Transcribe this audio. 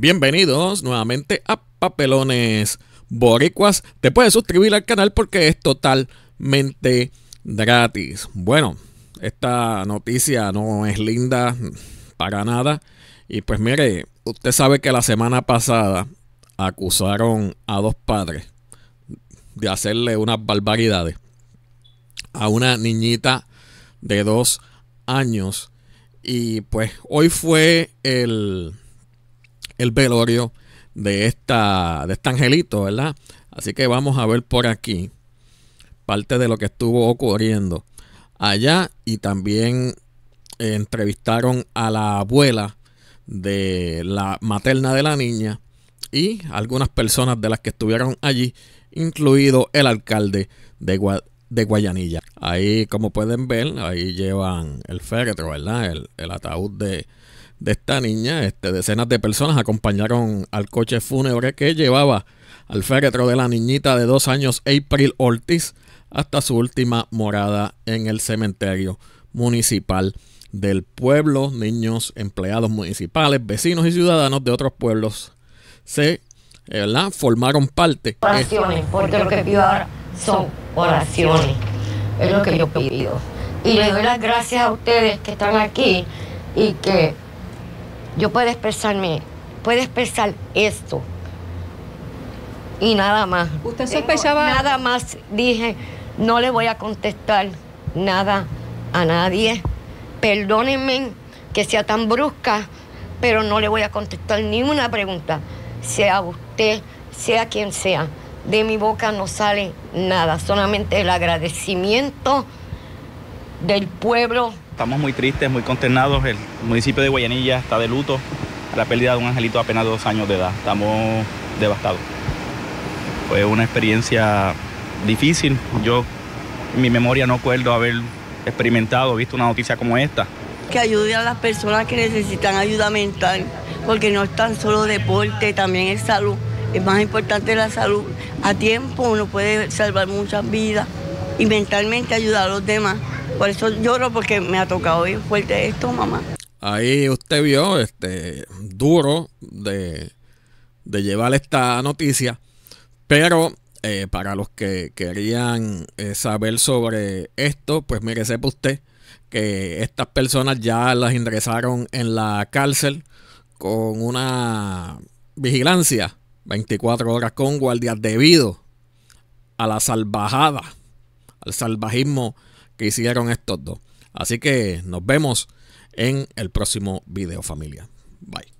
Bienvenidos nuevamente a Papelones Boricuas. Te puedes suscribir al canal porque es totalmente gratis. Bueno, esta noticia no es linda para nada. Y pues mire, usted sabe que la semana pasada acusaron a dos padres de hacerle unas barbaridades a una niñita de dos años. Y pues hoy fue el el velorio de esta de este angelito, ¿verdad? Así que vamos a ver por aquí parte de lo que estuvo ocurriendo allá y también eh, entrevistaron a la abuela de la materna de la niña y algunas personas de las que estuvieron allí, incluido el alcalde de, Guayanilla. Ahí, como pueden ver, ahí llevan el féretro, ¿verdad? el ataúd de, de esta niña, este, decenas de personas acompañaron al coche fúnebre que llevaba al féretro de la niñita de dos años, April Ortiz, hasta su última morada en el cementerio municipal del pueblo. Niños, empleados municipales, vecinos y ciudadanos de otros pueblos se eh, formaron parte. Oraciones, porque lo que pido ahora son oraciones. Es lo que yo pido. Y le doy las gracias a ustedes que están aquí y que yo puedo expresarme, puedo expresar esto. Y nada más. ¿Usted sospechaba? nada más dije, no le voy a contestar nada a nadie. Perdónenme que sea tan brusca, pero no le voy a contestar ni una pregunta, sea usted, sea quien sea. De mi boca no sale nada, solamente el agradecimiento del pueblo. Estamos muy tristes, muy consternados. El municipio de Guayanilla está de luto la pérdida de un angelito de apenas dos años de edad. Estamos devastados. Fue una experiencia difícil. Yo en mi memoria no acuerdo haber experimentado, visto una noticia como esta. Que ayude a las personas que necesitan ayuda mental, porque no es tan solo deporte, también es salud. Es más importante la salud. A tiempo uno puede salvar muchas vidas y mentalmente ayudar a los demás. Por eso lloro porque me ha tocado bien fuerte esto, mamá. Ahí usted vio, este, duro de, llevar esta noticia, pero eh, para los que querían eh, saber sobre esto, pues mire, sepa usted que estas personas ya las ingresaron en la cárcel con una vigilancia 24 horas con guardias debido a la salvajada, al salvajismo que hicieron estos dos. Así que nos vemos en el próximo video familia. Bye.